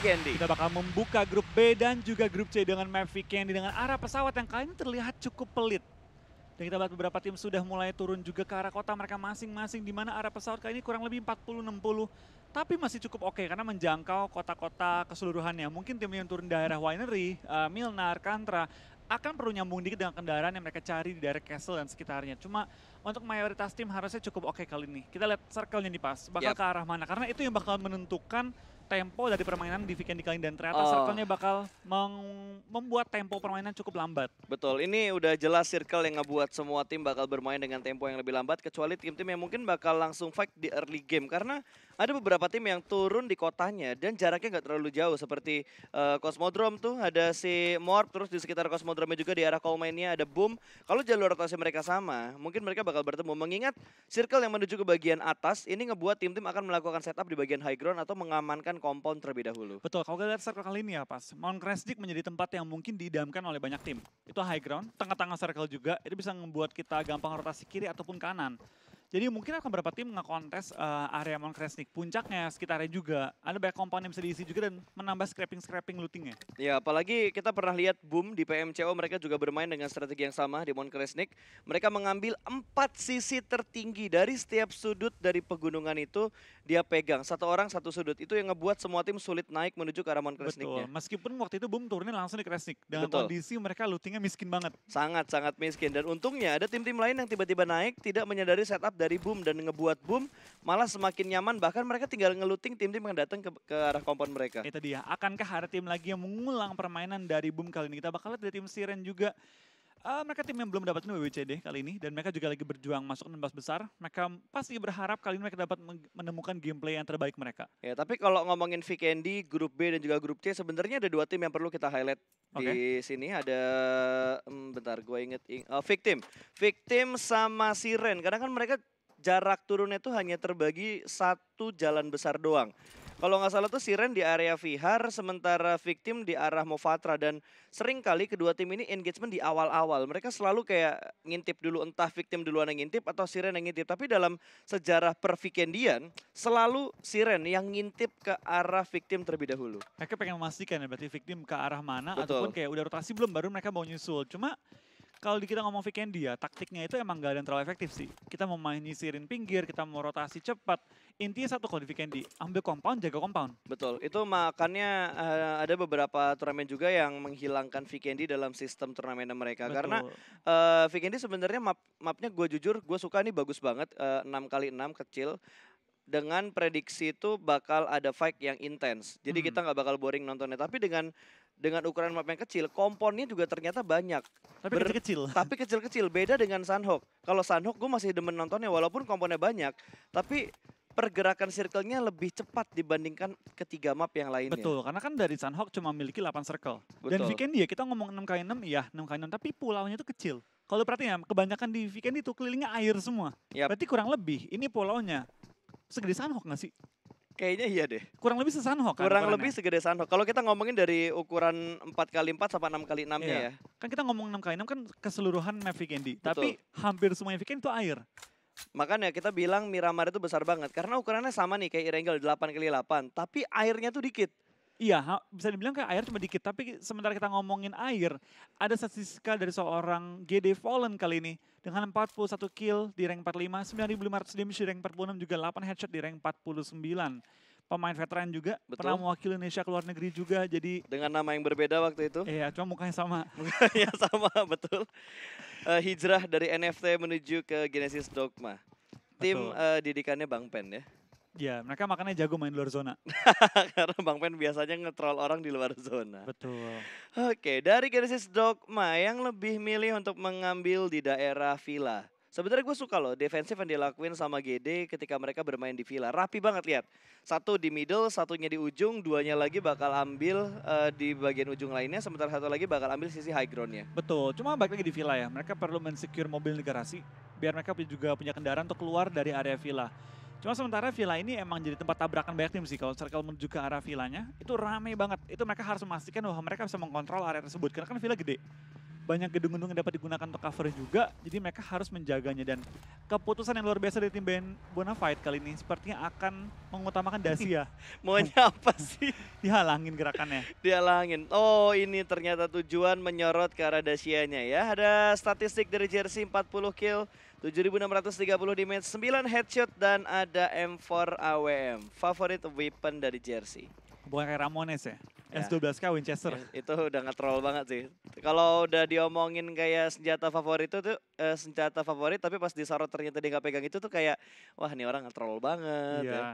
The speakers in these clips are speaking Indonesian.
Candy. Kita bakal membuka grup B dan juga grup C dengan Mavic Candy dengan arah pesawat yang kali ini terlihat cukup pelit. Dan kita lihat beberapa tim sudah mulai turun juga ke arah kota mereka masing-masing di mana arah pesawat kali ini kurang lebih 40-60 tapi masih cukup oke okay, karena menjangkau kota-kota keseluruhannya. Mungkin tim yang turun daerah Winery, uh, Milnar, Kantra akan perlu nyambung dikit dengan kendaraan yang mereka cari di daerah Castle dan sekitarnya. Cuma untuk mayoritas tim harusnya cukup oke okay kali ini. Kita lihat circle-nya nih pas, bakal yep. ke arah mana. Karena itu yang bakal menentukan tempo dari permainan di Vikendi Kaling dan ternyata oh. circle-nya bakal membuat tempo permainan cukup lambat. Betul, ini udah jelas circle yang ngebuat semua tim bakal bermain dengan tempo yang lebih lambat kecuali tim-tim yang mungkin bakal langsung fight di early game karena ada beberapa tim yang turun di kotanya dan jaraknya nggak terlalu jauh seperti uh, tuh ada si Morp terus di sekitar Cosmodrome juga di arah Colmania ada Boom. Kalau jalur rotasi mereka sama, mungkin mereka bakal bertemu mengingat circle yang menuju ke bagian atas ini ngebuat tim-tim akan melakukan setup di bagian high ground atau mengamankan kompon terlebih dahulu. Betul, kalau kita lihat circle kali ini ya pas Mount Crestic menjadi tempat yang mungkin diidamkan oleh banyak tim. Itu high ground, tengah-tengah circle juga, itu bisa membuat kita gampang rotasi kiri ataupun kanan. Jadi mungkin akan beberapa tim ngekontes uh, area Mount Kresnik, puncaknya, sekitarnya juga. Ada banyak komponen yang bisa diisi juga dan menambah scraping-scraping lootingnya. Ya, apalagi kita pernah lihat Boom di PMCO, mereka juga bermain dengan strategi yang sama di Mount Kresnik. Mereka mengambil empat sisi tertinggi dari setiap sudut dari pegunungan itu, dia pegang. Satu orang, satu sudut. Itu yang ngebuat semua tim sulit naik menuju ke arah Mount Kresniknya. Betul, meskipun waktu itu Boom turunnya langsung di Kresnik. Dengan Betul. kondisi mereka lootingnya miskin banget. Sangat-sangat miskin. Dan untungnya ada tim-tim lain yang tiba-tiba naik, tidak menyadari setup dari boom dan ngebuat boom malah semakin nyaman bahkan mereka tinggal ngeluting tim-tim yang datang ke, ke arah kompon mereka. Itu dia. Akankah ada tim lagi yang mengulang permainan dari boom kali ini? Kita bakal lihat dari tim Siren juga. Uh, mereka tim yang belum mendapatkan WWCD kali ini dan mereka juga lagi berjuang masuk 16 besar. Mereka pasti berharap kali ini mereka dapat menemukan gameplay yang terbaik mereka. Ya, tapi kalau ngomongin Vikendi, grup B dan juga grup C sebenarnya ada dua tim yang perlu kita highlight okay. di sini ada hmm, bentar gue inget uh, victim victim sama siren karena kan mereka jarak turunnya itu hanya terbagi satu jalan besar doang. Kalau nggak salah tuh Siren di area Vihar, sementara Victim di arah Mofatra. Dan sering kali kedua tim ini engagement di awal-awal. Mereka selalu kayak ngintip dulu, entah Victim duluan yang ngintip atau Siren yang ngintip. Tapi dalam sejarah per selalu Siren yang ngintip ke arah Victim terlebih dahulu. Mereka pengen memastikan ya berarti Victim ke arah mana, Betul. ataupun kayak udah rotasi belum, baru mereka mau nyusul. Cuma kalau di kita ngomong Vikendi ya, taktiknya itu emang gak ada yang terlalu efektif sih. Kita mau main nyisirin pinggir, kita mau rotasi cepat. Intinya satu kalau di ambil compound, jaga compound. Betul, itu makanya uh, eh, ada beberapa turnamen juga yang menghilangkan Vikendi dalam sistem turnamen mereka. Betul. Karena uh, eh, Vikendi sebenarnya map mapnya gue jujur, gue suka nih bagus banget, eh, Enam kali enam kecil dengan prediksi itu bakal ada fight yang intens. Jadi hmm. kita nggak bakal boring nontonnya. Tapi dengan dengan ukuran map yang kecil, komponnya juga ternyata banyak. Tapi kecil-kecil. Tapi kecil-kecil, beda dengan Sunhawk. Kalau Sunhawk gue masih demen nontonnya walaupun komponnya banyak, tapi pergerakan circle-nya lebih cepat dibandingkan ketiga map yang lainnya. Betul, karena kan dari Sunhawk cuma memiliki 8 circle. Betul. Dan Weekend ya kita ngomong 6x6, iya 6x6, tapi pulaunya itu kecil. Kalau perhatiin ya, kebanyakan di Weekend itu kelilingnya air semua. Yep. Berarti kurang lebih, ini pulaunya segede Sunhawk nggak sih? Kayaknya iya deh. Kurang lebih sesanho kan? Kurang lebih segede sanho. Kalau kita ngomongin dari ukuran 4x4 sampai 6x6 nya iya. ya. Kan kita ngomong 6x6 kan keseluruhan Mavic Andy. Betul. Tapi hampir semua Mavic Andy itu air. Makanya kita bilang Miramar itu besar banget. Karena ukurannya sama nih kayak Irengel 8x8. Tapi airnya tuh dikit. Iya, bisa dibilang kayak air cuma dikit. Tapi sementara kita ngomongin air, ada statistika dari seorang GD Fallen kali ini. Dengan 41 kill di rank 45, 9.500 damage di rank 46, juga 8 headshot di rank 49. Pemain veteran juga, Betul. pernah mewakili Indonesia ke luar negeri juga, jadi... Dengan nama yang berbeda waktu itu. Iya, cuma mukanya sama. mukanya sama, betul. Uh, hijrah dari NFT menuju ke Genesis Dogma. Tim uh, didikannya Bang Pen ya. Ya, mereka makannya jago main luar zona. Karena Bang Pen biasanya ngetrol orang di luar zona. Betul. Oke, dari Genesis Dogma yang lebih milih untuk mengambil di daerah Villa. Sebenarnya gue suka loh defensif yang dilakuin sama GD ketika mereka bermain di Villa. Rapi banget lihat. Satu di middle, satunya di ujung, duanya lagi bakal ambil uh, di bagian ujung lainnya, sementara satu lagi bakal ambil sisi high groundnya. Betul. Cuma balik lagi di Villa ya. Mereka perlu mensecure mobil di garasi biar mereka juga punya kendaraan untuk keluar dari area Villa. Cuma sementara villa ini emang jadi tempat tabrakan banyak tim sih. Kalau circle menuju ke arah villanya, itu rame banget. Itu mereka harus memastikan bahwa mereka bisa mengontrol area tersebut. Karena kan villa gede. Banyak gedung-gedung yang dapat digunakan untuk cover juga. Jadi mereka harus menjaganya. Dan keputusan yang luar biasa dari tim ben Bonafide kali ini sepertinya akan mengutamakan dacia Maunya apa sih? Dihalangin gerakannya. Dihalangin. Oh ini ternyata tujuan menyorot ke arah dacianya ya. Ada statistik dari jersey 40 kill. 7630 di match 9 headshot dan ada M4 AWM. Favorit weapon dari jersey. Bukan kayak Ramones ya? Ya. S12K Winchester. Ya, itu udah nge-troll banget sih. Kalau udah diomongin kayak senjata favorit itu tuh eh, senjata favorit tapi pas disorot ternyata dia gak pegang itu tuh kayak wah nih orang nge-troll banget. Iya. Ya.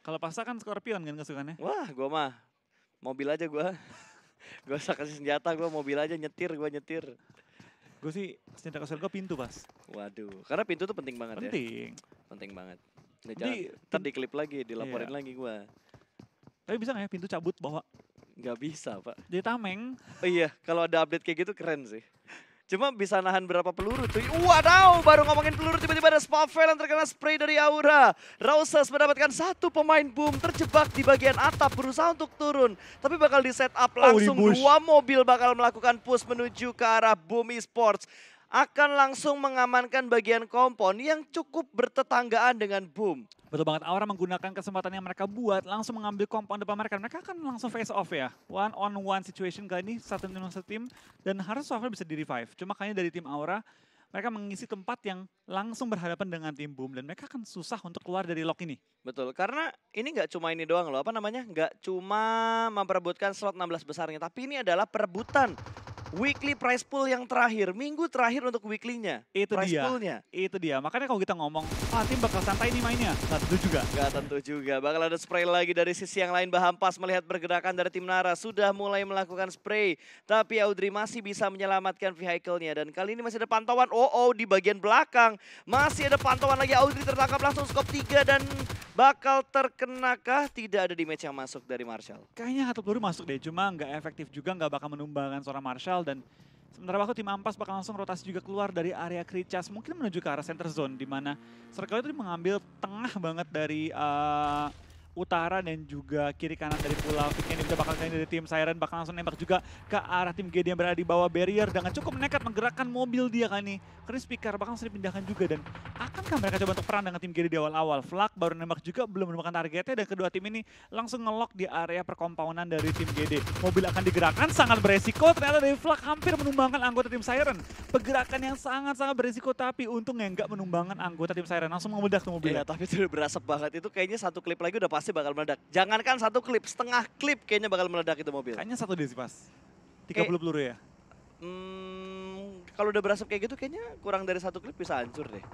Kalau pasta kan Scorpion kan kesukaannya. Wah, gua mah mobil aja gua. gua usah kasih senjata, gua mobil aja nyetir, gua nyetir gue sih cinta kesel gue pintu pas. Waduh, karena pintu tuh penting banget penting. ya. Penting. Penting banget. Nah, jadi di, klip lagi, dilaporin iya. lagi gue. Tapi bisa nggak ya pintu cabut bawa? Gak bisa pak. Jadi tameng. Oh iya, kalau ada update kayak gitu keren sih. Cuma bisa nahan berapa peluru tuh. Wadaw, baru ngomongin peluru tiba-tiba ada Spavel yang terkena spray dari Aura. rausas mendapatkan satu pemain boom terjebak di bagian atap berusaha untuk turun. Tapi bakal di set up langsung oh, dua mobil bakal melakukan push menuju ke arah Boom Esports akan langsung mengamankan bagian kompon yang cukup bertetanggaan dengan boom. Betul banget, Aura menggunakan kesempatan yang mereka buat langsung mengambil kompon depan mereka. Mereka akan langsung face off ya. One on one situation kali ini satu tim satu tim dan harus software bisa di revive. Cuma kayaknya dari tim Aura mereka mengisi tempat yang langsung berhadapan dengan tim Boom dan mereka akan susah untuk keluar dari lock ini. Betul, karena ini nggak cuma ini doang loh, apa namanya? Nggak cuma memperebutkan slot 16 besarnya, tapi ini adalah perebutan weekly price pool yang terakhir, minggu terakhir untuk weeklynya. Itu prize dia. pool Itu dia. Makanya kalau kita ngomong, ah tim bakal santai nih mainnya. Gak tentu juga. Gak tentu juga. Bakal ada spray lagi dari sisi yang lain. Bahampas melihat pergerakan dari tim Nara. Sudah mulai melakukan spray. Tapi Audrey masih bisa menyelamatkan vehicle-nya. Dan kali ini masih ada pantauan. Oh, oh di bagian belakang. Masih ada pantauan lagi. Audrey tertangkap langsung skop 3 dan bakal terkenakah tidak ada di match yang masuk dari Marshall? Kayaknya satu peluru masuk deh, cuma nggak efektif juga, nggak bakal menumbangkan seorang Marshall dan sementara waktu tim Ampas bakal langsung rotasi juga keluar dari area Kricas mungkin menuju ke arah center zone di mana Circle itu mengambil tengah banget dari uh, utara dan juga kiri kanan dari pulau Vicky ini bakal dari tim Siren bakal langsung nembak juga ke arah tim GD yang berada di bawah barrier dengan cukup nekat menggerakkan mobil dia kan nih. Chris speaker bakal sering pindahkan juga dan akankah mereka coba untuk perang dengan tim GD di awal-awal. Flak baru nembak juga belum menemukan targetnya dan kedua tim ini langsung ngelok di area perkompaunan dari tim GD. Mobil akan digerakkan sangat beresiko ternyata dari Flak hampir menumbangkan anggota tim Siren. Pergerakan yang sangat-sangat beresiko tapi untungnya nggak menumbangkan anggota tim Siren langsung membedak tuh mobilnya. ya, tapi itu berasap banget itu kayaknya satu klip lagi udah pas pasti bakal meledak. Jangankan satu klip, setengah klip kayaknya bakal meledak itu mobil. Kayaknya satu sih pas. 30 peluru ya? Hmm, kalau udah berasap kayak gitu kayaknya kurang dari satu klip bisa hancur deh.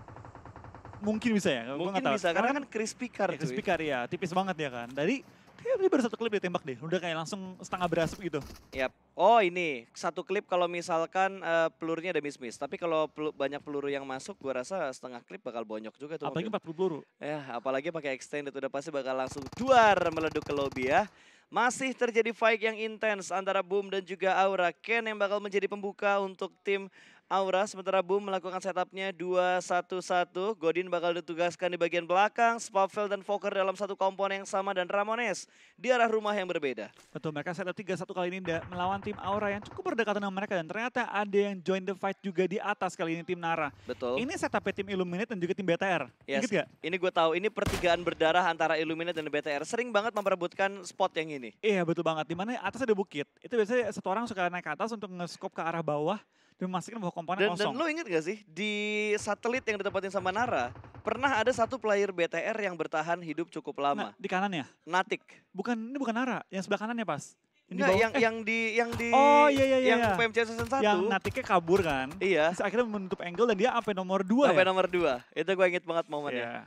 Mungkin bisa ya? Mungkin bisa, karena kan crispy car. Ya, crispy ya. car ya, tipis banget ya kan. Dari ini baru satu klip ditembak deh, udah kayak langsung setengah berasap gitu. Yap. Oh ini, satu klip kalau misalkan uh, pelurunya ada miss-miss. Tapi kalau pel banyak peluru yang masuk, gua rasa setengah klip bakal bonyok juga tuh. Apalagi mobil. 40 peluru. Ya, apalagi pakai extended udah pasti bakal langsung duar meleduk ke lobby ya. Masih terjadi fight yang intens antara Boom dan juga Aura. Ken yang bakal menjadi pembuka untuk tim Aura sementara Boom melakukan setupnya dua satu satu. Godin bakal ditugaskan di bagian belakang. Spavel dan Fokker dalam satu komponen yang sama dan Ramones di arah rumah yang berbeda. Betul mereka setup tiga satu kali ini melawan tim Aura yang cukup berdekatan dengan mereka dan ternyata ada yang join the fight juga di atas kali ini tim Nara. Betul. Ini setupnya tim Illuminate dan juga tim BTR. Yes. Ini gue tahu ini pertigaan berdarah antara Illuminate dan BTR. Sering banget memperebutkan spot yang ini. Iya betul banget. Di mana atas ada bukit. Itu biasanya satu orang suka naik ke atas untuk nge-scope ke arah bawah dan memastikan bahwa komponen dan, kosong. Dan lu inget gak sih di satelit yang ditempatin sama Nara pernah ada satu player BTR yang bertahan hidup cukup nah, lama. Nah, di kanannya. Natik. Bukan ini bukan Nara, yang sebelah kanannya pas. Yang Nggak, yang eh. yang di yang di Oh iya iya, iya yang iya. PMC season 1. Yang Natiknya kabur kan. Iya. Terus akhirnya menutup angle dan dia apa nomor 2 Apa ya? nomor 2. Itu gue inget banget momennya. Yeah.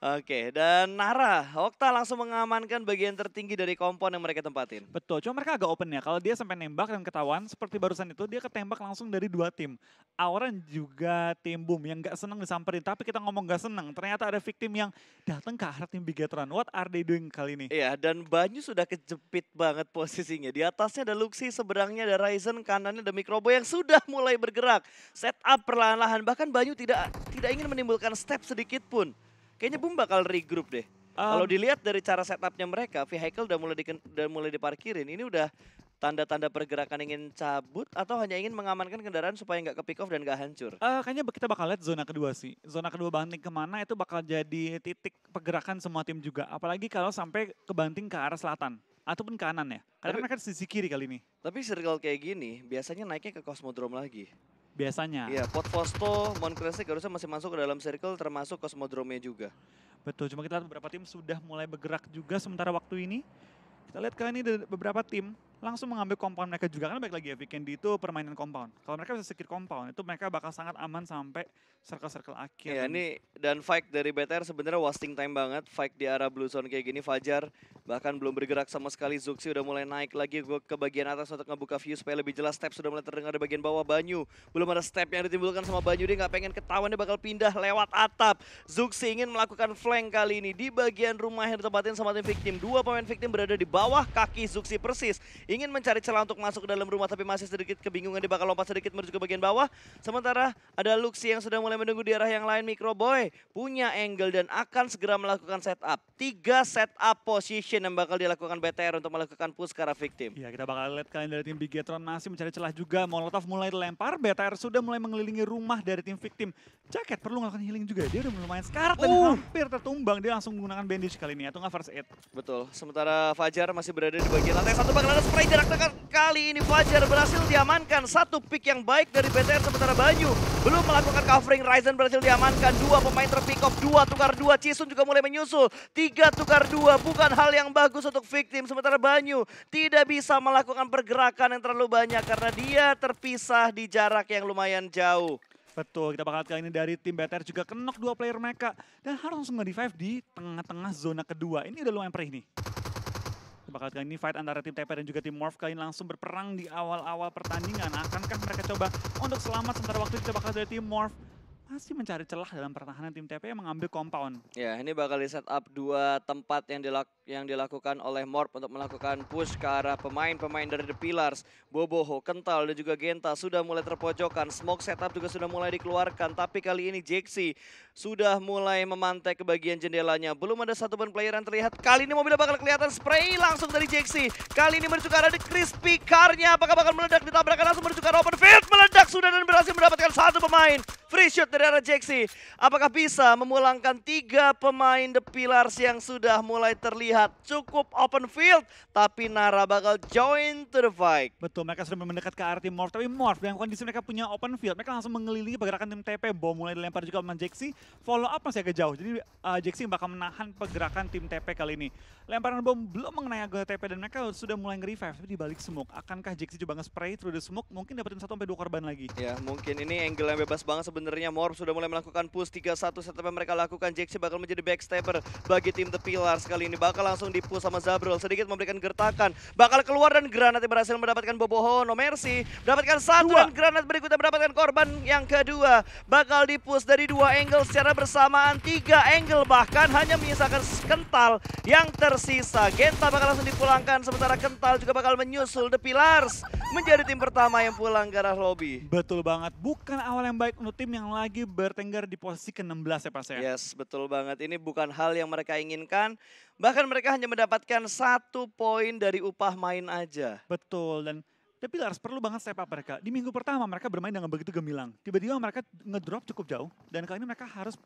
Oke, dan Nara, Okta langsung mengamankan bagian tertinggi dari kompon yang mereka tempatin. Betul, cuma mereka agak open ya. Kalau dia sampai nembak dan ketahuan, seperti barusan itu dia ketembak langsung dari dua tim. Auran juga tim Boom yang gak senang disamperin, tapi kita ngomong gak senang. Ternyata ada victim yang datang ke arah tim Bigatron. What are they doing kali ini? Iya, dan Banyu sudah kejepit banget posisinya. Di atasnya ada Luxi, seberangnya ada Ryzen, kanannya ada Mikrobo yang sudah mulai bergerak. Setup perlahan-lahan, bahkan Banyu tidak tidak ingin menimbulkan step sedikit pun. Kayaknya Boom bakal regroup deh. Um, Kalau dilihat dari cara setupnya mereka, vehicle udah mulai di, udah mulai diparkirin. Ini udah tanda-tanda pergerakan ingin cabut atau hanya ingin mengamankan kendaraan supaya nggak ke pick off dan nggak hancur? Uh, kayaknya kita bakal lihat zona kedua sih. Zona kedua banting kemana itu bakal jadi titik pergerakan semua tim juga. Apalagi kalau sampai kebanting ke arah selatan ataupun kanan ya. Karena kan mereka sisi kiri kali ini. Tapi circle kayak gini biasanya naiknya ke Cosmodrome lagi biasanya. Iya, Pot Fosto, Moncresik harusnya masih masuk ke dalam circle termasuk Cosmodrome juga. Betul, cuma kita lihat beberapa tim sudah mulai bergerak juga sementara waktu ini. Kita lihat kali ini beberapa tim langsung mengambil compound mereka juga karena baik lagi ya Vikendi itu permainan compound. Kalau mereka bisa sekir compound itu mereka bakal sangat aman sampai circle-circle akhir. Iya ini dan fight dari BTR sebenarnya wasting time banget. Fight di arah blue zone kayak gini Fajar bahkan belum bergerak sama sekali. Zuxi udah mulai naik lagi gue ke bagian atas untuk ngebuka view supaya lebih jelas step sudah mulai terdengar di bagian bawah Banyu. Belum ada step yang ditimbulkan sama Banyu dia nggak pengen ketahuan dia bakal pindah lewat atap. Zuxi ingin melakukan flank kali ini di bagian rumah yang ditempatin sama tim victim. Dua pemain victim berada di bawah kaki Zuxi persis ingin mencari celah untuk masuk ke dalam rumah tapi masih sedikit kebingungan. Dia bakal lompat sedikit menuju ke bagian bawah. Sementara ada Luxi yang sudah mulai menunggu di arah yang lain. Micro Boy punya angle dan akan segera melakukan setup. Tiga setup position yang bakal dilakukan BTR untuk melakukan push ke arah victim. Iya kita bakal lihat kalian dari tim Bigetron masih mencari celah juga. Molotov mulai dilempar. BTR sudah mulai mengelilingi rumah dari tim victim. Jaket perlu melakukan healing juga. Dia udah lumayan sekarat dan uh. hampir tertumbang. Dia langsung menggunakan bandage kali ini atau ya. nggak first aid. Betul. Sementara Fajar masih berada di bagian lantai satu. Bakal ada spray mulai jarak dekat kali ini Fajar berhasil diamankan. Satu pick yang baik dari BTR sementara Banyu belum melakukan covering. Ryzen berhasil diamankan. Dua pemain terpick off, dua tukar dua. Cisun juga mulai menyusul. Tiga tukar dua bukan hal yang bagus untuk victim. Sementara Banyu tidak bisa melakukan pergerakan yang terlalu banyak karena dia terpisah di jarak yang lumayan jauh. Betul, kita bakal kali ini dari tim BTR juga kenok dua player mereka. Dan harus langsung nge-revive di tengah-tengah zona kedua. Ini udah lumayan perih nih. Bakal kali ini fight antara tim TP dan juga tim Morph kali ini langsung berperang di awal-awal pertandingan. Akankah mereka coba untuk selamat sementara waktu kita bakal dari tim Morph masih mencari celah dalam pertahanan tim TP yang mengambil compound. Ya, ini bakal di set up dua tempat yang, dilak yang dilakukan oleh Morp untuk melakukan push ke arah pemain-pemain dari The Pillars. Boboho, Kental, dan juga Genta sudah mulai terpojokan. Smoke setup juga sudah mulai dikeluarkan. Tapi kali ini Jeksi sudah mulai memantai ke bagian jendelanya. Belum ada satu pun player yang terlihat. Kali ini mobilnya bakal kelihatan spray langsung dari Jaxi. Kali ini menuju ke arah The Crispy Car-nya. Apakah bakal meledak? Ditabrakan langsung menuju ke arah open field. Meledak sudah dan berhasil mendapatkan satu pemain. Free shot dari arah Jaxi. Apakah bisa memulangkan tiga pemain The Pillars yang sudah mulai terlihat cukup open field. Tapi Nara bakal join to the fight. Betul, mereka sudah mendekat ke arah tim Morph. Tapi Morph dengan kondisi mereka punya open field. Mereka langsung mengelilingi pergerakan tim TP. Bom mulai dilempar juga sama Jaxi follow up masih agak jauh. Jadi uh, Jackson bakal menahan pergerakan tim TP kali ini. Lemparan bom belum mengenai anggota TP dan mereka sudah mulai nge-revive. Tapi dibalik smoke, akankah Jackson coba nge-spray through the smoke? Mungkin dapetin 1-2 korban lagi. Ya mungkin ini angle yang bebas banget sebenarnya. Morph sudah mulai melakukan push 3-1 setup yang mereka lakukan. Jackson bakal menjadi backstabber bagi tim The Pillars kali ini. Bakal langsung di-push sama Zabrol. Sedikit memberikan gertakan. Bakal keluar dan Granat berhasil mendapatkan Boboho. No Mercy. Mendapatkan satu dua. dan Granat berikutnya mendapatkan korban yang kedua. Bakal di-push dari dua angle secara bersamaan. Tiga angle bahkan hanya menyisakan Kental yang tersisa. Genta bakal langsung dipulangkan sementara Kental juga bakal menyusul The Pillars menjadi tim pertama yang pulang ke arah lobby. Betul banget. Bukan awal yang baik untuk tim yang lagi bertengger di posisi ke-16 ya Pak saya Yes, betul banget. Ini bukan hal yang mereka inginkan. Bahkan mereka hanya mendapatkan satu poin dari upah main aja. Betul, dan tapi Lars perlu banget step up mereka. Di minggu pertama mereka bermain dengan begitu gemilang. Tiba-tiba mereka ngedrop cukup jauh dan kali ini mereka harus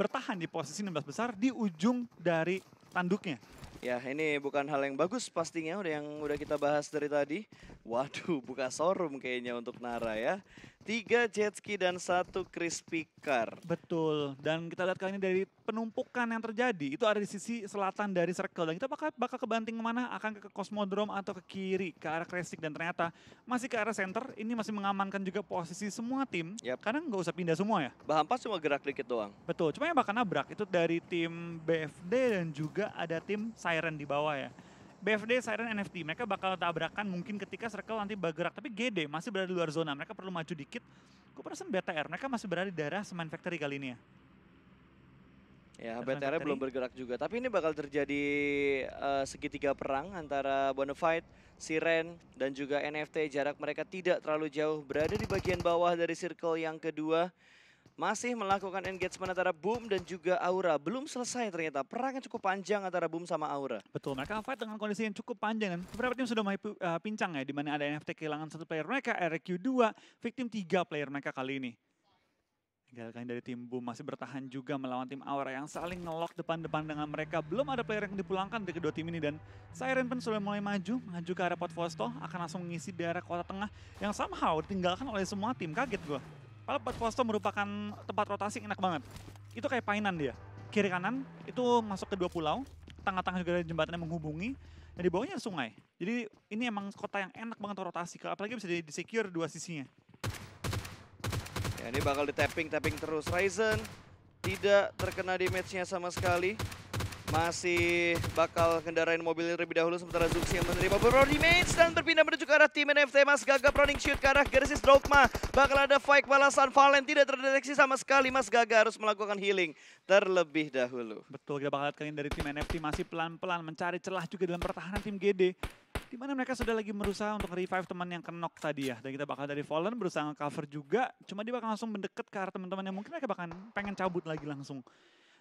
bertahan di posisi 16 besar di ujung dari tanduknya. Ya, ini bukan hal yang bagus pastinya udah yang udah kita bahas dari tadi. Waduh, buka showroom kayaknya untuk Nara ya. Tiga jet ski dan satu crispy car. Betul. Dan kita lihat kali ini dari penumpukan yang terjadi itu ada di sisi selatan dari circle dan kita bakal bakal kebanting kemana? Akan ke kosmodrom atau ke kiri ke arah Kresik dan ternyata masih ke arah center. Ini masih mengamankan juga posisi semua tim. Yep. Karena nggak usah pindah semua ya. Bahan pas cuma gerak dikit doang. Betul. Cuma yang bakal nabrak itu dari tim BFD dan juga ada tim siren di bawah ya. BFD, Siren, NFT, mereka bakal tabrakan mungkin ketika Circle nanti bergerak. Tapi GD masih berada di luar zona, mereka perlu maju dikit. Gue perasaan BTR, mereka masih berada di daerah Semen Factory kali ini ya. Ya, BTR belum bergerak juga. Tapi ini bakal terjadi uh, segitiga perang antara Bonafide, Siren, dan juga NFT. Jarak mereka tidak terlalu jauh, berada di bagian bawah dari circle yang kedua masih melakukan engagement antara Boom dan juga Aura. Belum selesai ternyata perang yang cukup panjang antara Boom sama Aura. Betul, mereka fight dengan kondisi yang cukup panjang dan beberapa tim sudah mulai uh, pincang ya di mana ada NFT kehilangan satu player mereka, RQ 2, victim tiga player mereka kali ini. Galakan dari tim Boom masih bertahan juga melawan tim Aura yang saling ngelok depan-depan dengan mereka. Belum ada player yang dipulangkan dari kedua tim ini dan Siren pun sudah mulai maju, maju ke arah Pot Vosto, akan langsung mengisi daerah kota tengah yang somehow ditinggalkan oleh semua tim. Kaget gue. Padahal Port Costo merupakan tempat rotasi enak banget. Itu kayak painan dia. Kiri kanan itu masuk ke dua pulau, tengah-tengah juga ada jembatan yang menghubungi, dan di bawahnya ada sungai. Jadi ini emang kota yang enak banget rotasi, apalagi bisa di-secure dua sisinya. Ya ini bakal di tapping-tapping terus. Ryzen tidak terkena damage-nya sama sekali. Masih bakal kendarain mobilnya terlebih dahulu sementara Zuxi yang menerima beberapa damage dan berpindah menuju ke arah tim NFT Mas Gaga running shoot ke arah Gersis Drogma Bakal ada fight balasan Valen tidak terdeteksi sama sekali Mas Gaga harus melakukan healing terlebih dahulu. Betul kita bakal lihat kalian dari tim NFT masih pelan-pelan mencari celah juga dalam pertahanan tim GD. Di mana mereka sudah lagi berusaha untuk revive teman yang kenok tadi ya. Dan kita bakal dari Fallen berusaha cover juga. Cuma dia bakal langsung mendekat ke arah teman teman yang Mungkin mereka bakal pengen cabut lagi langsung.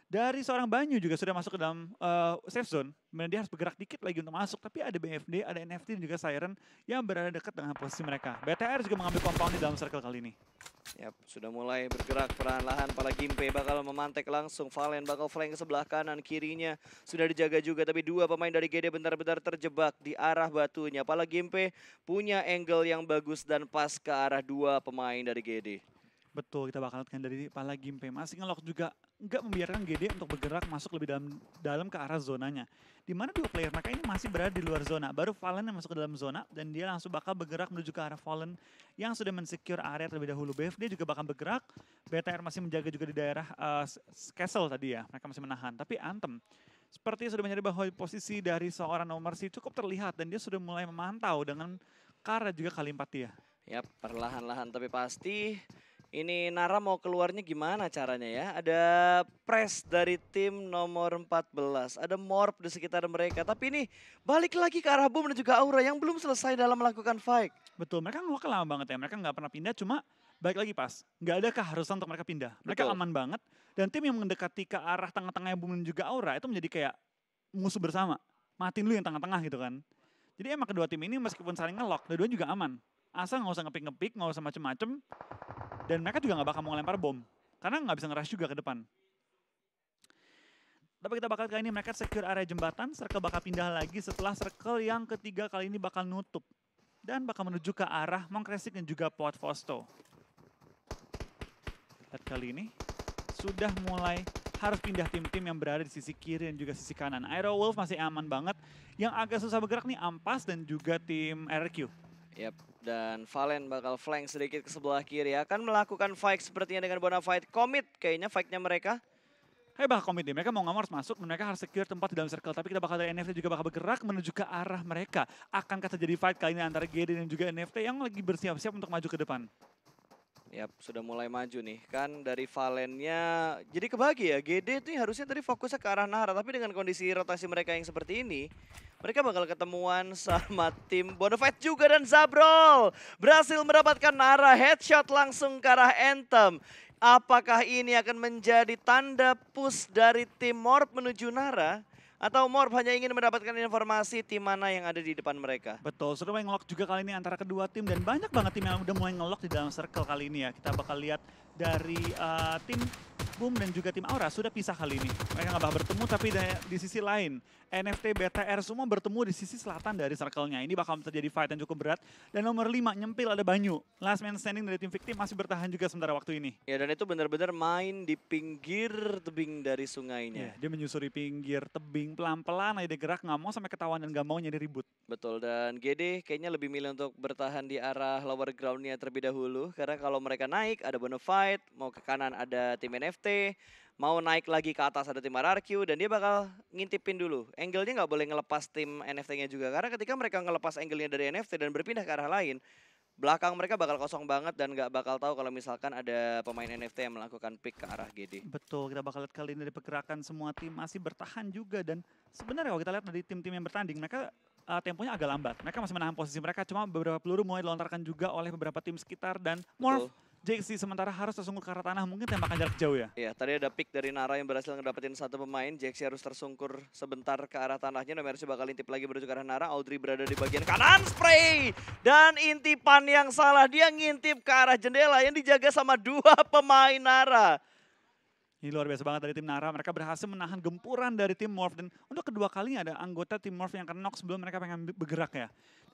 Dari seorang Banyu juga sudah masuk ke dalam uh, safe zone. Kemudian dia harus bergerak dikit lagi untuk masuk. Tapi ada BFD, ada NFT, dan juga Siren yang berada dekat dengan posisi mereka. BTR juga mengambil compound di dalam circle kali ini. Yap, sudah mulai bergerak perlahan-lahan. Pala Gimpe bakal memantek langsung. Valen bakal flank ke sebelah kanan, kirinya sudah dijaga juga. Tapi dua pemain dari GD benar-benar terjebak di arah batunya. Pala Gimpe punya angle yang bagus dan pas ke arah dua pemain dari GD. Betul, kita bakal kan dari Pala Gimpe. Masih ngelok juga nggak membiarkan GD untuk bergerak masuk lebih dalam dalam ke arah zonanya. Di mana dua player mereka ini masih berada di luar zona. Baru Fallen yang masuk ke dalam zona dan dia langsung bakal bergerak menuju ke arah Fallen yang sudah mensecure area terlebih dahulu. BF dia juga bakal bergerak. BTR masih menjaga juga di daerah uh, Castle tadi ya. Mereka masih menahan. Tapi Anthem seperti sudah menjadi bahwa posisi dari seorang nomor si cukup terlihat dan dia sudah mulai memantau dengan Kara juga kali empat dia. Ya, perlahan-lahan tapi pasti ini Nara mau keluarnya gimana caranya ya? Ada press dari tim nomor 14. Ada morph di sekitar mereka. Tapi ini balik lagi ke arah Boom dan juga Aura yang belum selesai dalam melakukan fight. Betul, mereka ngelok lama banget ya. Mereka nggak pernah pindah cuma balik lagi pas. Nggak ada keharusan untuk mereka pindah. Mereka Betul. aman banget. Dan tim yang mendekati ke arah tengah tengah Boom dan juga Aura itu menjadi kayak musuh bersama. Matiin lu yang tengah-tengah gitu kan. Jadi emang kedua tim ini meskipun saling ngelok, kedua juga aman. Asal nggak usah ngepik-ngepik, nggak usah macem-macem. Dan mereka juga nggak bakal mau ngelempar bom. Karena nggak bisa ngeras juga ke depan. Tapi kita bakal kali ini mereka secure area jembatan, circle bakal pindah lagi setelah circle yang ketiga kali ini bakal nutup. Dan bakal menuju ke arah Mongkresik dan juga Port Fosto. Lihat kali ini, sudah mulai harus pindah tim-tim yang berada di sisi kiri dan juga sisi kanan. Aero Wolf masih aman banget. Yang agak susah bergerak nih Ampas dan juga tim RQ. Yep, dan Valen bakal flank sedikit ke sebelah kiri. Akan melakukan fight sepertinya dengan fight Commit kayaknya fightnya mereka. Hebat eh, komit deh, mereka mau nggak mau harus masuk, mereka harus secure tempat di dalam circle. Tapi kita bakal dari NFT juga bakal bergerak menuju ke arah mereka. Akan kata jadi fight kali ini antara GD dan juga NFT yang lagi bersiap-siap untuk maju ke depan. Yap, sudah mulai maju nih. Kan dari Valennya jadi kebagi ya. GD itu harusnya tadi fokusnya ke arah Nahara. Tapi dengan kondisi rotasi mereka yang seperti ini, mereka bakal ketemuan sama tim Bonafide juga dan Zabrol. Berhasil mendapatkan arah headshot langsung ke arah Anthem. Apakah ini akan menjadi tanda push dari tim Morp menuju Nara? Atau Morp hanya ingin mendapatkan informasi tim mana yang ada di depan mereka? Betul, seru yang ngelok juga kali ini antara kedua tim. Dan banyak banget tim yang udah mulai ngelok di dalam circle kali ini ya. Kita bakal lihat dari uh, tim Boom dan juga tim Aura sudah pisah kali ini. Mereka nggak bakal bertemu tapi di sisi lain. NFT, BTR semua bertemu di sisi selatan dari circle-nya. Ini bakal terjadi fight yang cukup berat. Dan nomor lima nyempil ada Banyu. Last man standing dari tim Victim masih bertahan juga sementara waktu ini. Ya dan itu benar-benar main di pinggir tebing dari sungainya. Ya, dia menyusuri pinggir tebing pelan-pelan aja dia gerak nggak mau sampai ketahuan dan nggak mau nyari ribut. Betul dan GD kayaknya lebih milih untuk bertahan di arah lower ground-nya terlebih dahulu. Karena kalau mereka naik ada bono fight mau ke kanan ada tim NFT, mau naik lagi ke atas ada tim RRQ dan dia bakal ngintipin dulu. Angle-nya nggak boleh ngelepas tim NFT-nya juga karena ketika mereka ngelepas angle-nya dari NFT dan berpindah ke arah lain, belakang mereka bakal kosong banget dan nggak bakal tahu kalau misalkan ada pemain NFT yang melakukan pick ke arah GD. Betul, kita bakal lihat kali ini dari pergerakan semua tim masih bertahan juga dan sebenarnya kalau kita lihat dari tim-tim yang bertanding mereka uh, temponya agak lambat. Mereka masih menahan posisi mereka, cuma beberapa peluru mulai dilontarkan juga oleh beberapa tim sekitar dan Morph sih sementara harus tersungkur ke arah tanah, mungkin tembakan jarak jauh ya? Iya, tadi ada pick dari Nara yang berhasil ngedapetin satu pemain, sih harus tersungkur sebentar ke arah tanahnya, Nomersi bakal intip lagi menuju ke arah Nara, Audrey berada di bagian kanan, spray! Dan intipan yang salah, dia ngintip ke arah jendela yang dijaga sama dua pemain Nara. Ini luar biasa banget dari tim Nara, mereka berhasil menahan gempuran dari tim Morph. Dan untuk kedua kalinya ada anggota tim Morph yang kena knock sebelum mereka pengen bergerak ya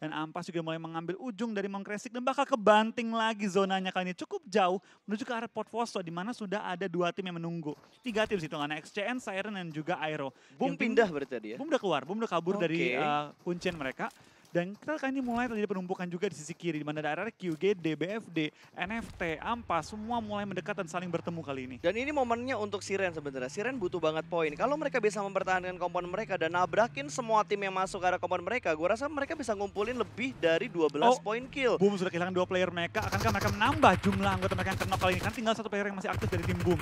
dan ampas juga mulai mengambil ujung dari mengkresik dan bakal kebanting lagi zonanya kali ini cukup jauh menuju ke arah Port Foso di mana sudah ada dua tim yang menunggu. Tiga tim situ karena XCN, Siren dan juga Aero. Bum pindah berarti dia. Ya? Bum udah keluar, Bum udah kabur okay. dari uh, kuncian mereka. Dan kita kan ini mulai terjadi penumpukan juga di sisi kiri, di mana ada RRQ, GD, BFD, NFT, AMPA, semua mulai mendekat dan saling bertemu kali ini. Dan ini momennya untuk Siren sebenarnya. Siren butuh banget poin. Kalau mereka bisa mempertahankan komponen mereka dan nabrakin semua tim yang masuk ke arah komponen mereka, gue rasa mereka bisa ngumpulin lebih dari 12 oh, poin kill. Boom sudah kehilangan dua player mereka. Akankah mereka menambah jumlah anggota mereka yang kena kali ini? Kan tinggal satu player yang masih aktif dari tim Boom.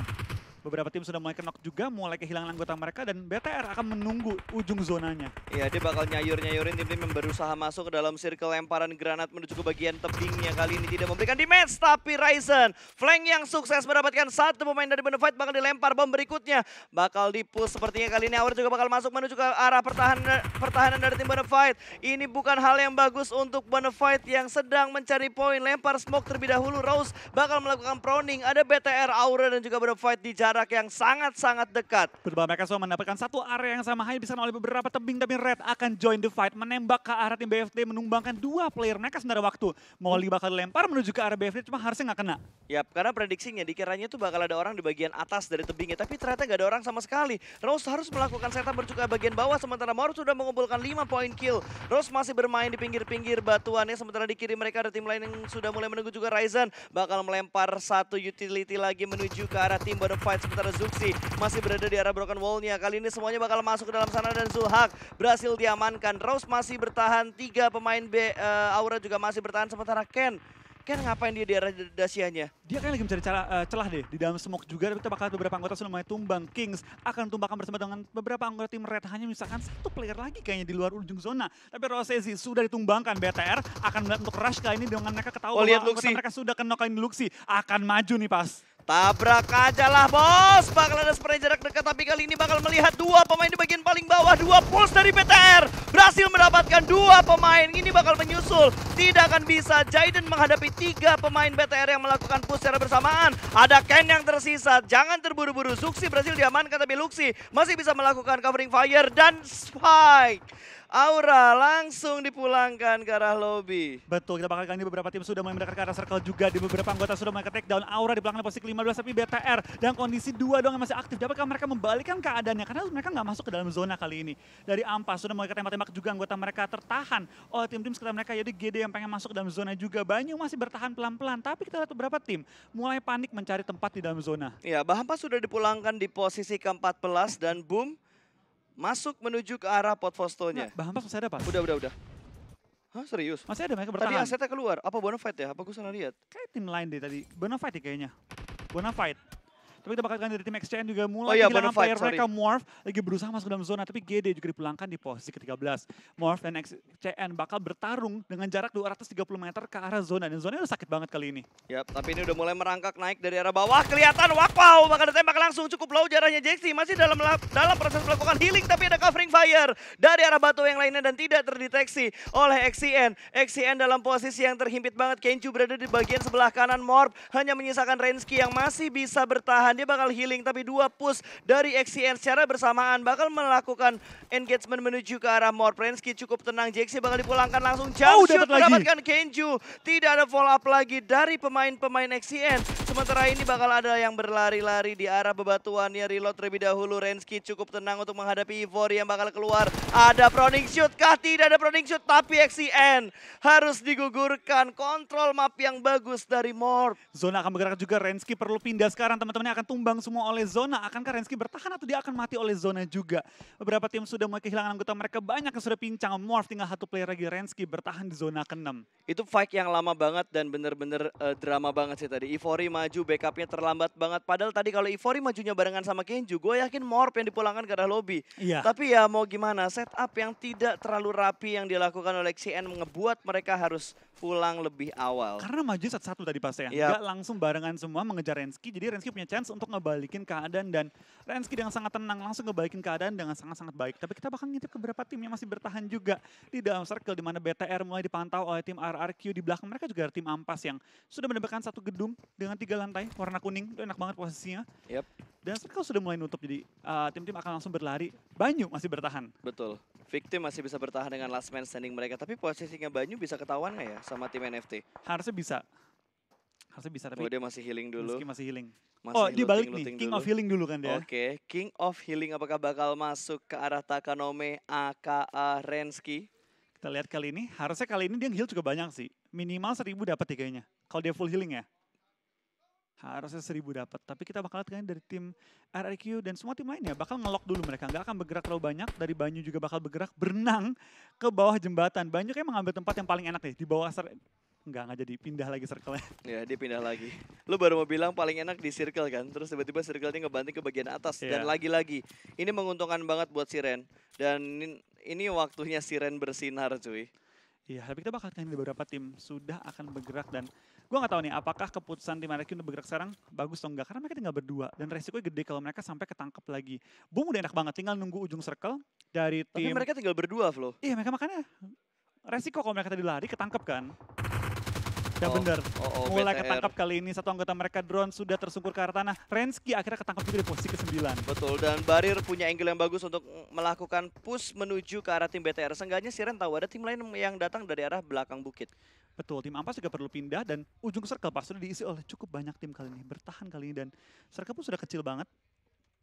Beberapa tim sudah mulai kenok juga, mulai kehilangan anggota mereka dan BTR akan menunggu ujung zonanya. Iya, dia bakal nyayur-nyayurin tim-tim yang berusaha masuk ke dalam circle lemparan granat menuju ke bagian tebingnya. Kali ini tidak memberikan damage, tapi Ryzen flank yang sukses mendapatkan satu pemain dari Benefit bakal dilempar bom berikutnya. Bakal dipus sepertinya kali ini Aura juga bakal masuk menuju ke arah pertahanan pertahanan dari tim Benefit. Ini bukan hal yang bagus untuk Benefit yang sedang mencari poin. Lempar smoke terlebih dahulu, Rose bakal melakukan proning. Ada BTR, Aura dan juga Benefit di jalan jarak yang sangat-sangat dekat. Betul, mereka semua mendapatkan satu area yang sama hanya bisa oleh beberapa tebing Tapi red akan join the fight. Menembak ke arah tim BFT, menumbangkan dua player. Mereka sebenarnya waktu. Molly bakal lempar menuju ke arah BFT, cuma harusnya nggak kena. Ya, karena prediksinya dikiranya tuh bakal ada orang di bagian atas dari tebingnya. Tapi ternyata nggak ada orang sama sekali. Rose harus melakukan setup bercuka bagian bawah, sementara Morus sudah mengumpulkan 5 poin kill. Rose masih bermain di pinggir-pinggir batuannya, sementara di kiri mereka ada tim lain yang sudah mulai menunggu juga Ryzen. Bakal melempar satu utility lagi menuju ke arah tim Bottom sementara Zuxi masih berada di arah broken wall-nya. Kali ini semuanya bakal masuk ke dalam sana dan Zulhak berhasil diamankan. Rose masih bertahan, tiga pemain B, uh, Aura juga masih bertahan sementara Ken Ken ngapain dia di arah dasianya? Dia kan lagi mencari cara, uh, celah deh. Di dalam smoke juga tapi bakal beberapa anggota sudah mulai tumbang. Kings akan tumbangkan bersama dengan beberapa anggota tim Red. Hanya misalkan satu player lagi kayaknya di luar ujung zona. Tapi Rosesi sudah ditumbangkan. BTR akan melihat untuk rush kali ini dengan mereka ketahuan. oh, mereka sudah kena di Luxi. Akan maju nih pas. Tabrak aja lah bos. Bakal ada spray jarak dekat tapi kali ini bakal melihat dua pemain di bagian paling bawah. Dua pulse dari PTR. Berhasil mendapatkan dua pemain. Ini bakal menyusul. Tidak akan bisa. Jaiden menghadapi tiga pemain PTR yang melakukan push secara bersamaan. Ada Ken yang tersisa. Jangan terburu-buru. Suksi berhasil diamankan tapi Luxi masih bisa melakukan covering fire dan spike. Aura langsung dipulangkan ke arah lobby. Betul, kita bakal ini beberapa tim sudah mulai mendekat ke arah circle juga. Di beberapa anggota sudah mulai ke Aura di belakang posisi 15 tapi BTR. Dan kondisi dua doang yang masih aktif. Dapatkah mereka membalikkan keadaannya? Karena mereka nggak masuk ke dalam zona kali ini. Dari Ampas sudah mulai tembak-tembak juga anggota mereka tertahan Oh tim-tim sekitar mereka. Jadi GD yang pengen masuk ke dalam zona juga. Banyu masih bertahan pelan-pelan. Tapi kita lihat beberapa tim mulai panik mencari tempat di dalam zona. Iya, Bahampas sudah dipulangkan di posisi ke-14 dan Boom masuk menuju ke arah pot fostonya. Nah, bahan masih ada, Pak. Udah, udah, udah. Hah, serius? Masih ada mereka bertahan. Tadi asetnya keluar. Apa Bonafide ya? Apa gue salah lihat? Kayak tim lain deh tadi. Bonafide ya kayaknya. Bonafide. Tapi kita bakal dari tim XCN juga mulai oh, iya, kehilangan player sorry. mereka Morph lagi berusaha masuk dalam zona. Tapi GD juga dipulangkan di posisi ke-13. Morph dan XCN bakal bertarung dengan jarak 230 meter ke arah zona. Dan zonanya udah sakit banget kali ini. Ya, tapi ini udah mulai merangkak naik dari arah bawah. Kelihatan wow, bakal ditembak langsung. Cukup low jaraknya Jaxi. Masih dalam dalam proses melakukan healing tapi ada covering fire dari arah batu yang lainnya dan tidak terdeteksi oleh XCN. XCN dalam posisi yang terhimpit banget. Kenju berada di bagian sebelah kanan Morph. Hanya menyisakan Renski yang masih bisa bertahan bertahan Dia bakal healing tapi dua push dari XCN secara bersamaan. Bakal melakukan engagement menuju ke arah Morprensky. Cukup tenang. JXC bakal dipulangkan langsung. Jump oh, shoot mendapatkan Kenju. Tidak ada follow up lagi dari pemain-pemain XCN. Sementara ini bakal ada yang berlari-lari di arah bebatuannya. Reload terlebih dahulu. Renski cukup tenang untuk menghadapi Ivory yang bakal keluar. Ada proning shoot kah? Tidak ada proning shoot. Tapi XCN harus digugurkan. Kontrol map yang bagus dari Morp. Zona akan bergerak juga. Renski perlu pindah sekarang. Teman-temannya akan tumbang semua oleh Zona. Akankah Renski bertahan atau dia akan mati oleh Zona juga? Beberapa tim sudah mulai kehilangan anggota mereka. Banyak yang sudah pincang. Morph tinggal satu player lagi. Renski bertahan di zona keenam. Itu fight yang lama banget dan benar-benar uh, eh, drama banget sih tadi. Ivory maju, backupnya terlambat banget. Padahal tadi kalau Ivory majunya barengan sama Kenju, gue yakin Morp yang dipulangkan ke arah lobby. Iya. Tapi ya mau gimana, setup yang tidak terlalu rapi yang dilakukan oleh CN ngebuat mereka harus pulang lebih awal. Karena maju satu-satu tadi pas ya. Yep. Iya. Gak langsung barengan semua mengejar Renski. Jadi Renski punya chance untuk ngebalikin keadaan dan Renski dengan sangat tenang langsung ngebalikin keadaan dengan sangat-sangat baik. Tapi kita bakal ngintip ke beberapa tim yang masih bertahan juga di dalam circle di mana BTR mulai dipantau oleh tim RRQ di belakang mereka juga ada tim Ampas yang sudah mendapatkan satu gedung dengan tiga lantai warna kuning. Itu enak banget posisinya. Yep. Dan circle sudah mulai nutup jadi eh, tim-tim uh, akan langsung berlari. Banyu masih bertahan. Betul. Victim masih bisa bertahan dengan last man standing mereka. Tapi posisinya Banyu bisa ketahuan ya? sama tim NFT. Harusnya bisa. Harusnya bisa tapi. Oh, dia masih healing dulu. Meski masih healing. Masih oh, dia balik nih. King dulu. of Healing dulu kan dia. Oke, okay. King of Healing apakah bakal masuk ke arah Takanome aka Renski? Kita lihat kali ini. Harusnya kali ini dia heal juga banyak sih. Minimal seribu dapat kayaknya. Kalau dia full healing ya harusnya seribu dapat. Tapi kita bakal lihat kan dari tim RRQ dan semua tim lainnya bakal ngelok dulu mereka. Nggak akan bergerak terlalu banyak. Dari Banyu juga bakal bergerak berenang ke bawah jembatan. Banyu kayak mengambil tempat yang paling enak deh. Di bawah nggak nggak jadi. Pindah lagi circle Ya, dia pindah lagi. Lu baru mau bilang paling enak di circle kan? Terus tiba-tiba circle-nya ngebanting ke bagian atas. Yeah. Dan lagi-lagi, ini menguntungkan banget buat Siren. Dan ini waktunya Siren bersinar cuy. Iya, tapi kita bakal lihat kan beberapa tim sudah akan bergerak dan gue nggak tahu nih apakah keputusan tim mereka untuk bergerak sekarang bagus atau enggak karena mereka tinggal berdua dan resiko gede kalau mereka sampai ketangkep lagi. Boom udah enak banget tinggal nunggu ujung circle dari tim. Tapi mereka tinggal berdua, Flo. Iya, mereka makanya resiko kalau mereka tadi lari ketangkep kan. Ya oh, bener. Oh, oh, Mulai BTR. ketangkap kali ini satu anggota mereka drone sudah tersungkur ke arah tanah. Renski akhirnya ketangkap juga di posisi ke-9. Betul dan Barir punya angle yang bagus untuk melakukan push menuju ke arah tim BTR. Seenggaknya Ren tahu ada tim lain yang datang dari arah belakang bukit. Betul, tim Ampas juga perlu pindah dan ujung circle pas sudah diisi oleh cukup banyak tim kali ini. Bertahan kali ini dan circle pun sudah kecil banget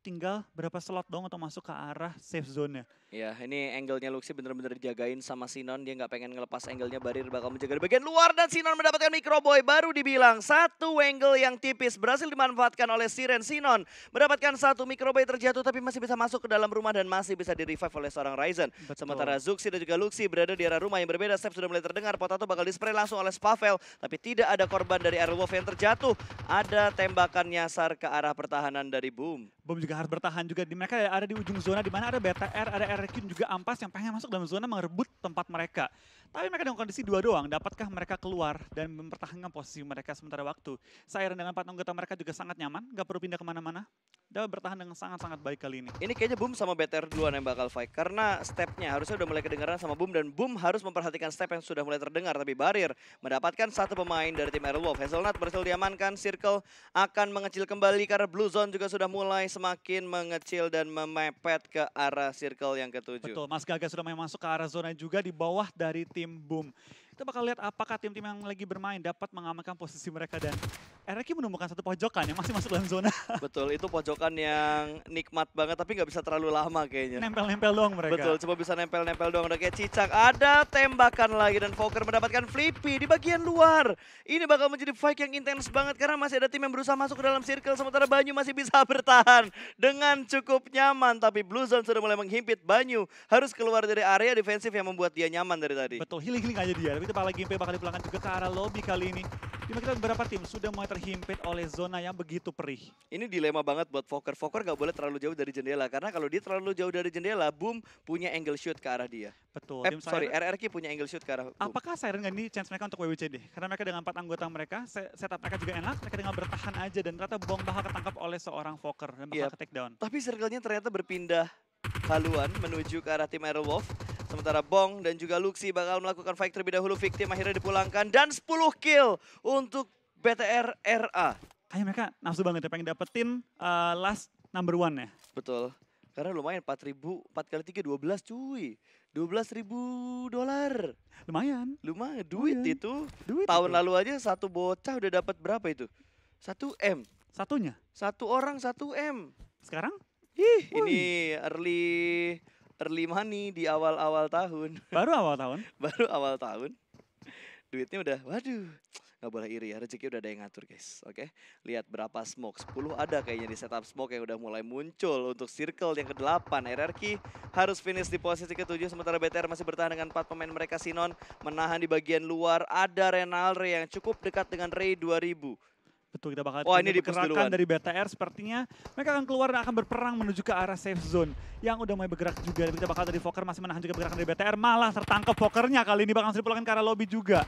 tinggal berapa slot dong untuk masuk ke arah safe zone-nya. Ya, ini angle-nya Luxi bener-bener dijagain sama Sinon. Dia nggak pengen ngelepas angle-nya. Barir bakal menjaga di bagian luar dan Sinon mendapatkan micro boy. Baru dibilang satu angle yang tipis berhasil dimanfaatkan oleh Siren. Sinon mendapatkan satu micro terjatuh tapi masih bisa masuk ke dalam rumah dan masih bisa di-revive oleh seorang Ryzen. Betul. Sementara Zuxi dan juga Luxi berada di arah rumah yang berbeda. Step sudah mulai terdengar. Potato bakal dispray langsung oleh Spavel. Tapi tidak ada korban dari Airwolf yang terjatuh. Ada tembakan nyasar ke arah pertahanan dari Boom. Boom juga harus bertahan juga. Di mereka ada di ujung zona di mana ada BTR, ada RQ dan juga Ampas yang pengen masuk dalam zona merebut tempat mereka. Tapi mereka dengan kondisi dua doang, dapatkah mereka keluar dan mempertahankan posisi mereka sementara waktu? Saya dengan empat anggota mereka juga sangat nyaman, nggak perlu pindah kemana-mana. Dapat bertahan dengan sangat-sangat baik kali ini. Ini kayaknya Boom sama BTR duluan yang bakal fight. Karena stepnya harusnya udah mulai kedengaran sama Boom. Dan Boom harus memperhatikan step yang sudah mulai terdengar. Tapi Barir mendapatkan satu pemain dari tim Airwolf. Hazelnut berhasil diamankan. Circle akan mengecil kembali. Karena Blue Zone juga sudah mulai semakin mengecil dan memepet ke arah Circle yang ketujuh. Betul, Mas Gaga sudah mulai masuk ke arah zona juga di bawah dari tim tim boom Kita bakal lihat apakah tim-tim yang lagi bermain dapat mengamankan posisi mereka dan RRQ menemukan satu pojokan yang masih masuk dalam zona. Betul, itu pojokan yang nikmat banget tapi nggak bisa terlalu lama kayaknya. Nempel-nempel doang mereka. Betul, coba bisa nempel-nempel doang. Udah kayak cicak, ada tembakan lagi dan Fokker mendapatkan Flippy di bagian luar. Ini bakal menjadi fight yang intens banget karena masih ada tim yang berusaha masuk ke dalam circle sementara Banyu masih bisa bertahan dengan cukup nyaman. Tapi Blue Zone sudah mulai menghimpit Banyu harus keluar dari area defensif yang membuat dia nyaman dari tadi. Betul, healing-healing aja dia. Tapi kita bakal bahkan bakal dipulangkan juga ke arah lobby kali ini. Dimana kita beberapa tim sudah mulai terhimpit oleh zona yang begitu perih. Ini dilema banget buat Fokker. Fokker gak boleh terlalu jauh dari jendela. Karena kalau dia terlalu jauh dari jendela, Boom punya angle shoot ke arah dia. Betul. Eh, sorry, RRQ punya angle shoot ke arah Boom. Apakah Siren ini chance mereka untuk WWCD? Karena mereka dengan empat anggota mereka, setup mereka juga enak. Mereka dengan bertahan aja dan ternyata bong bakal ketangkap oleh seorang Fokker dan bakal yep. Iya. ke takedown. Tapi circle-nya ternyata berpindah haluan menuju ke arah tim Aerowolf Sementara Bong dan juga Luxi bakal melakukan fight terlebih dahulu. Victim akhirnya dipulangkan dan 10 kill untuk BTR RA. Kayaknya mereka nafsu banget ya pengen dapetin uh, last number one ya. Betul. Karena lumayan 4000 4 kali 3 12 cuy. 12.000 dolar. Lumayan. Lumayan duit Lumayan. itu. Duit Tahun itu. lalu aja satu bocah udah dapat berapa itu? 1 M. Satunya? Satu orang 1 M. Sekarang? Ih, Woy. ini early early money di awal-awal tahun. Baru awal tahun? Baru awal tahun. Duitnya udah, waduh, nggak boleh iri ya rezeki udah ada yang ngatur guys oke okay? lihat berapa smoke 10 ada kayaknya di setup smoke yang udah mulai muncul untuk circle yang ke-8 RRQ harus finish di posisi ke-7 sementara BTR masih bertahan dengan 4 pemain mereka Sinon menahan di bagian luar ada Renalre yang cukup dekat dengan Ray 2000 Betul, kita bakal Wah, ini dipergerakan dari BTR sepertinya. Mereka akan keluar dan akan berperang menuju ke arah safe zone. Yang udah mulai bergerak juga. Kita bakal dari Fokker masih menahan juga pergerakan dari BTR. Malah tertangkap Fokkernya kali ini bakal pulangin ke arah lobby juga.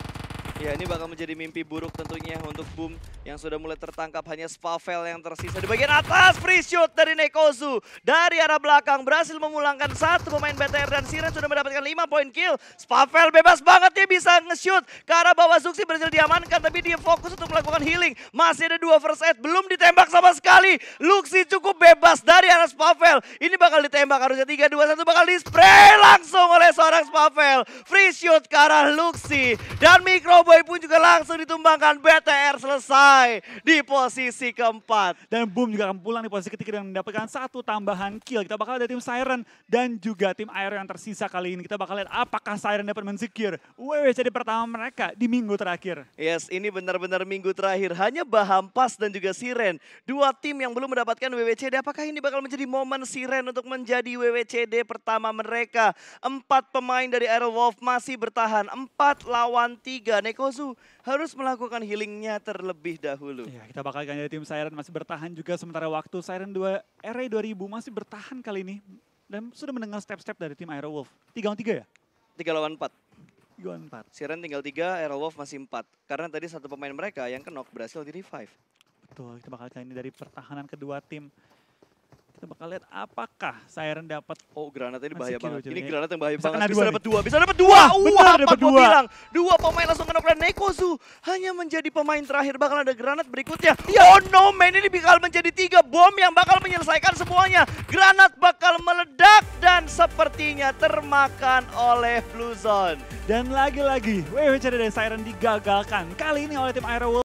Ya ini bakal menjadi mimpi buruk tentunya untuk Boom yang sudah mulai tertangkap hanya Spavel yang tersisa di bagian atas. Free shot dari Nekozu dari arah belakang berhasil memulangkan satu pemain BTR dan Siren sudah mendapatkan lima poin kill. Spavel bebas banget dia bisa nge-shoot ke arah bawah Zuxi berhasil diamankan tapi dia fokus untuk melakukan healing. Masih ada dua first aid belum ditembak sama sekali. Luxi cukup bebas dari arah Spavel. Ini bakal ditembak harusnya tiga dua satu bakal di spray langsung oleh seorang Spavel. Free shot ke arah Luxi dan Mikro Boy pun juga langsung ditumbangkan. BTR selesai di posisi keempat. Dan Boom juga akan pulang di posisi ketiga dengan mendapatkan satu tambahan kill. Kita bakal ada tim Siren dan juga tim Air yang tersisa kali ini. Kita bakal lihat apakah Siren dapat menzikir WWCD pertama mereka di minggu terakhir. Yes, ini benar-benar minggu terakhir. Hanya Bahampas dan juga Siren. Dua tim yang belum mendapatkan WWCD. Apakah ini bakal menjadi momen Siren untuk menjadi WWCD pertama mereka? Empat pemain dari Air Wolf masih bertahan. Empat lawan tiga. Neko Kozu harus melakukan healingnya terlebih dahulu. Ya, kita bakal ganti tim Siren masih bertahan juga sementara waktu Siren 2 RA 2000 masih bertahan kali ini dan sudah mendengar step-step dari tim Aero Wolf. 3 lawan 3 ya? 3 lawan 4. 3 lawan 4. Siren tinggal 3, Aero Wolf masih 4. Karena tadi satu pemain mereka yang kenok berhasil di revive. Betul, kita bakal kali ini dari pertahanan kedua tim kita bakal lihat apakah Siren dapat Oh, granat ini bahaya banget. Ini ya. granat yang bahaya bisa banget. Bisa dapat dua, bisa dapat dua. Wah, Benar, dapat dua. Bilang. Dua pemain langsung kena oleh Nekozu hanya menjadi pemain terakhir bakal ada granat berikutnya. Ya. Oh no, man ini bakal menjadi tiga bom yang bakal menyelesaikan semuanya. Granat bakal meledak dan sepertinya termakan oleh Bluezone Dan lagi-lagi, WWCD dari Siren digagalkan. Kali ini oleh tim Aero